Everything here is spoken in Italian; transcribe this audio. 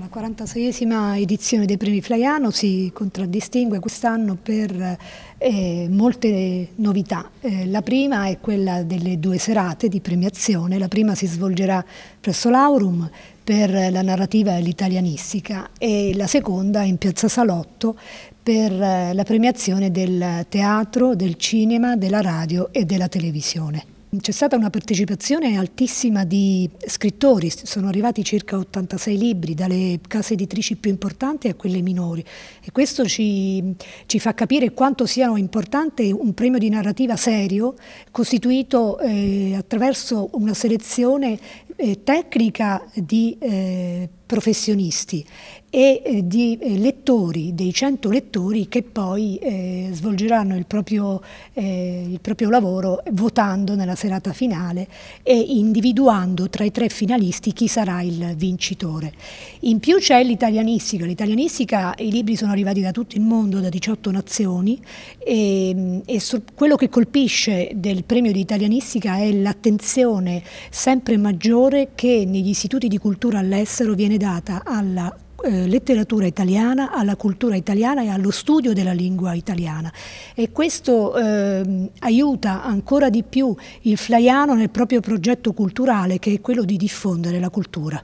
La 46esima edizione dei Premi Flaiano si contraddistingue quest'anno per eh, molte novità. Eh, la prima è quella delle due serate di premiazione, la prima si svolgerà presso l'Aurum per la narrativa e l'italianistica e la seconda in Piazza Salotto per eh, la premiazione del teatro, del cinema, della radio e della televisione. C'è stata una partecipazione altissima di scrittori, sono arrivati circa 86 libri dalle case editrici più importanti a quelle minori e questo ci, ci fa capire quanto sia importante un premio di narrativa serio costituito eh, attraverso una selezione eh, tecnica di eh, professionisti e eh, di eh, lettori, dei 100 lettori che poi eh, svolgeranno il proprio, eh, il proprio, lavoro votando nella serata finale e individuando tra i tre finalisti chi sarà il vincitore. In più c'è l'italianistica, l'italianistica i libri sono arrivati da tutto il mondo, da 18 nazioni ehm, e, e quello che colpisce del premio di italianistica è l'attenzione sempre maggiore che negli istituti di cultura all'estero viene data alla eh, letteratura italiana, alla cultura italiana e allo studio della lingua italiana e questo eh, aiuta ancora di più il flaiano nel proprio progetto culturale che è quello di diffondere la cultura.